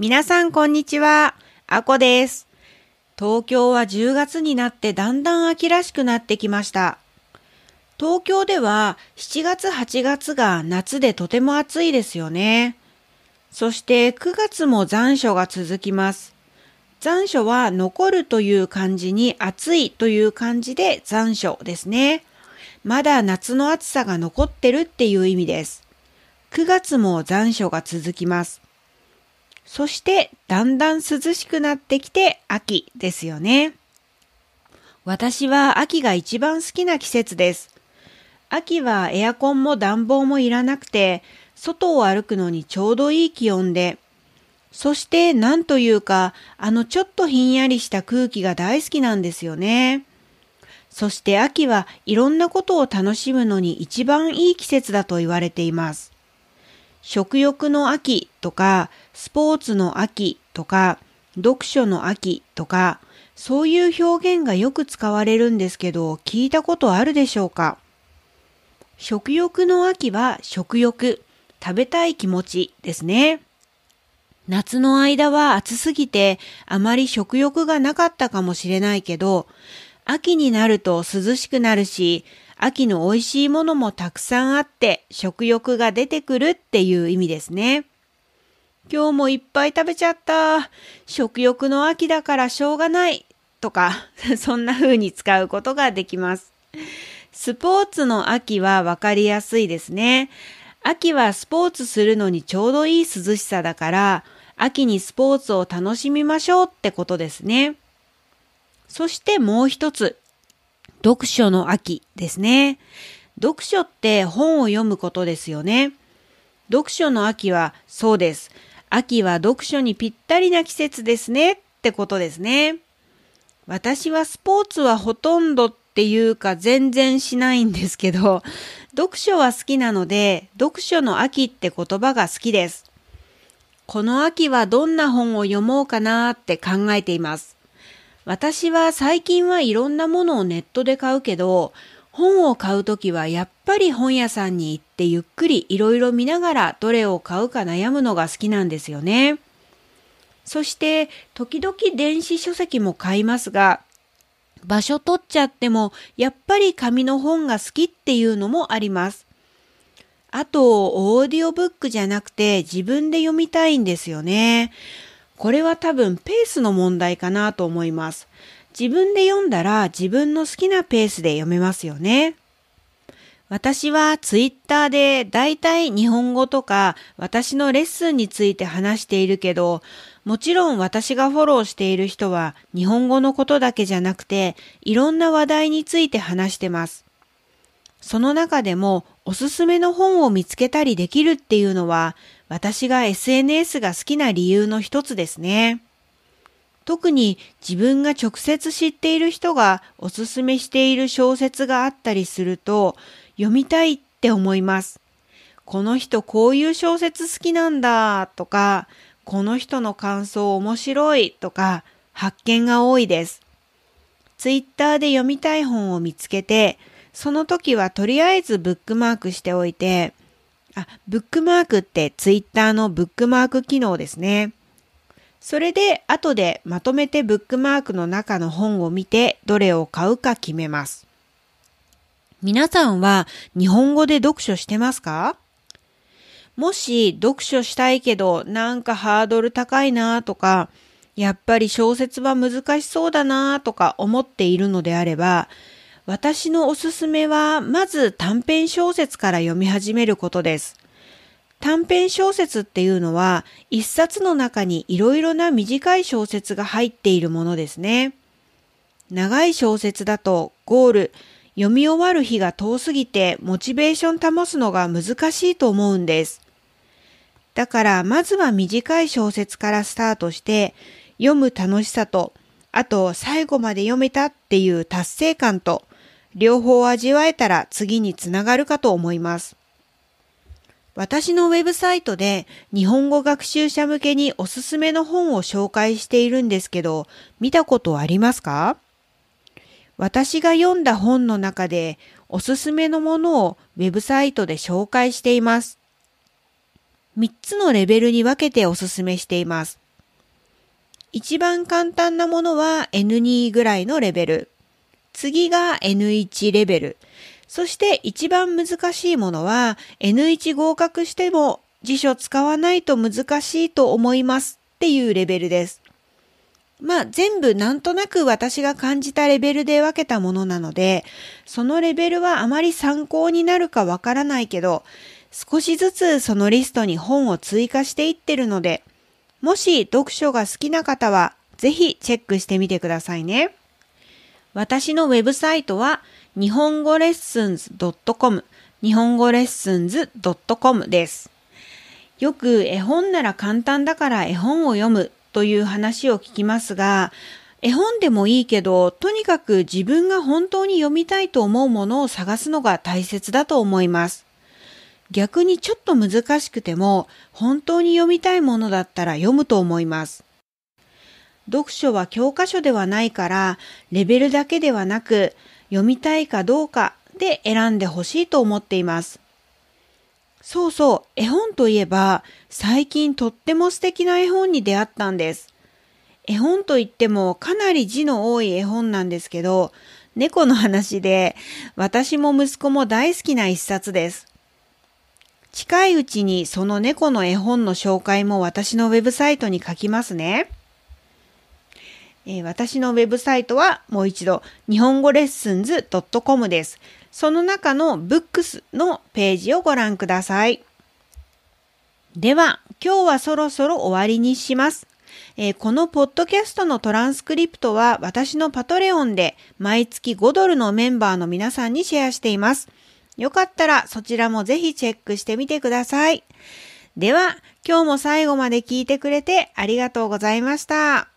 皆さんこんにちは。あこです。東京は10月になってだんだん秋らしくなってきました。東京では7月8月が夏でとても暑いですよね。そして9月も残暑が続きます。残暑は残るという漢字に暑いという漢字で残暑ですね。まだ夏の暑さが残ってるっていう意味です。9月も残暑が続きます。そしてだんだん涼しくなってきて秋ですよね。私は秋が一番好きな季節です。秋はエアコンも暖房もいらなくて、外を歩くのにちょうどいい気温で、そして何というか、あのちょっとひんやりした空気が大好きなんですよね。そして秋はいろんなことを楽しむのに一番いい季節だと言われています。食欲の秋とか、スポーツの秋とか、読書の秋とか、そういう表現がよく使われるんですけど、聞いたことあるでしょうか食欲の秋は食欲、食べたい気持ちですね。夏の間は暑すぎてあまり食欲がなかったかもしれないけど、秋になると涼しくなるし、秋の美味しいものもたくさんあって食欲が出てくるっていう意味ですね。今日もいっぱい食べちゃった。食欲の秋だからしょうがない。とか、そんな風に使うことができます。スポーツの秋はわかりやすいですね。秋はスポーツするのにちょうどいい涼しさだから、秋にスポーツを楽しみましょうってことですね。そしてもう一つ、読書の秋ですね。読書って本を読むことですよね。読書の秋はそうです。秋は読書にぴったりな季節ですねってことですね。私はスポーツはほとんどっていうか全然しないんですけど、読書は好きなので、読書の秋って言葉が好きです。この秋はどんな本を読もうかなって考えています。私は最近はいろんなものをネットで買うけど、本を買うときはやっぱり本屋さんに行ってゆっくりいろいろ見ながらどれを買うか悩むのが好きなんですよね。そして時々電子書籍も買いますが、場所取っちゃってもやっぱり紙の本が好きっていうのもあります。あと、オーディオブックじゃなくて自分で読みたいんですよね。これは多分ペースの問題かなと思います。自分で読んだら自分の好きなペースで読めますよね。私はツイッターで大体日本語とか私のレッスンについて話しているけど、もちろん私がフォローしている人は日本語のことだけじゃなくていろんな話題について話してます。その中でもおすすめの本を見つけたりできるっていうのは私が SNS が好きな理由の一つですね。特に自分が直接知っている人がおすすめしている小説があったりすると読みたいって思います。この人こういう小説好きなんだとか、この人の感想面白いとか発見が多いです。ツイッターで読みたい本を見つけて、その時はとりあえずブックマークしておいて、あ、ブックマークってツイッターのブックマーク機能ですね。それで後でまとめてブックマークの中の本を見てどれを買うか決めます。皆さんは日本語で読書してますかもし読書したいけどなんかハードル高いなとか、やっぱり小説は難しそうだなとか思っているのであれば、私のおすすめは、まず短編小説から読み始めることです。短編小説っていうのは、一冊の中にいろいろな短い小説が入っているものですね。長い小説だと、ゴール、読み終わる日が遠すぎて、モチベーション保つのが難しいと思うんです。だから、まずは短い小説からスタートして、読む楽しさと、あと最後まで読めたっていう達成感と、両方味わえたら次につながるかと思います。私のウェブサイトで日本語学習者向けにおすすめの本を紹介しているんですけど、見たことありますか私が読んだ本の中でおすすめのものをウェブサイトで紹介しています。3つのレベルに分けておすすめしています。一番簡単なものは N2 ぐらいのレベル。次が N1 レベル。そして一番難しいものは N1 合格しても辞書使わないと難しいと思いますっていうレベルです。まあ全部なんとなく私が感じたレベルで分けたものなので、そのレベルはあまり参考になるかわからないけど、少しずつそのリストに本を追加していってるので、もし読書が好きな方はぜひチェックしてみてくださいね。私のウェブサイトは日本語レッスンズ .com 日本語レッスンズ .com です。よく絵本なら簡単だから絵本を読むという話を聞きますが、絵本でもいいけど、とにかく自分が本当に読みたいと思うものを探すのが大切だと思います。逆にちょっと難しくても、本当に読みたいものだったら読むと思います。読書は教科書ではないから、レベルだけではなく、読みたいかどうかで選んでほしいと思っています。そうそう、絵本といえば、最近とっても素敵な絵本に出会ったんです。絵本といってもかなり字の多い絵本なんですけど、猫の話で、私も息子も大好きな一冊です。近いうちにその猫の絵本の紹介も私のウェブサイトに書きますね。えー、私のウェブサイトはもう一度、日本語レッスンズ .com です。その中のブックスのページをご覧ください。では、今日はそろそろ終わりにします。えー、このポッドキャストのトランスクリプトは私のパトレオンで毎月5ドルのメンバーの皆さんにシェアしています。よかったらそちらもぜひチェックしてみてください。では、今日も最後まで聞いてくれてありがとうございました。